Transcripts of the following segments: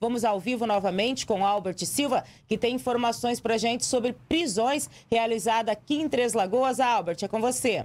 Vamos ao vivo novamente com Albert Silva, que tem informações para gente sobre prisões realizadas aqui em Três Lagoas. Albert, é com você.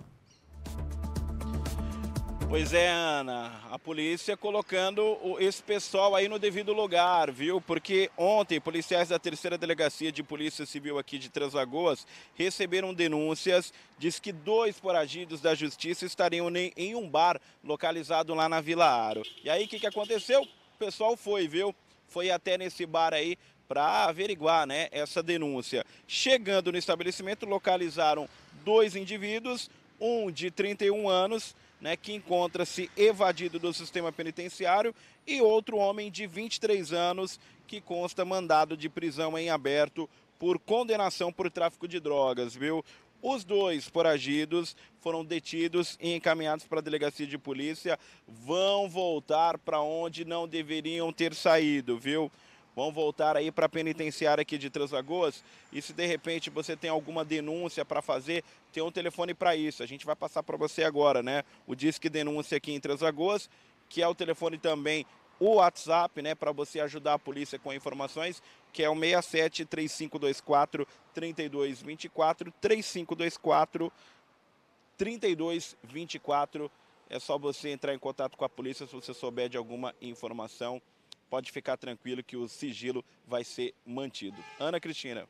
Pois é, Ana, a polícia colocando esse pessoal aí no devido lugar, viu? Porque ontem policiais da terceira delegacia de polícia civil aqui de Três Lagoas receberam denúncias, diz que dois foragidos da justiça estariam em um bar localizado lá na Vila Aro. E aí o que, que aconteceu? O pessoal foi, viu? foi até nesse bar aí para averiguar né, essa denúncia. Chegando no estabelecimento, localizaram dois indivíduos, um de 31 anos, né, que encontra-se evadido do sistema penitenciário, e outro homem de 23 anos, que consta mandado de prisão em aberto por condenação por tráfico de drogas, viu? Os dois foragidos foram detidos e encaminhados para a delegacia de polícia. Vão voltar para onde não deveriam ter saído, viu? Vão voltar aí para a penitenciária aqui de Translagoas. E se de repente você tem alguma denúncia para fazer, tem um telefone para isso. A gente vai passar para você agora, né? O Disque Denúncia aqui em Translagoas, que é o telefone também o WhatsApp, né, para você ajudar a polícia com informações, que é o 67 3524 3224 3524 3224. É só você entrar em contato com a polícia se você souber de alguma informação. Pode ficar tranquilo que o sigilo vai ser mantido. Ana Cristina.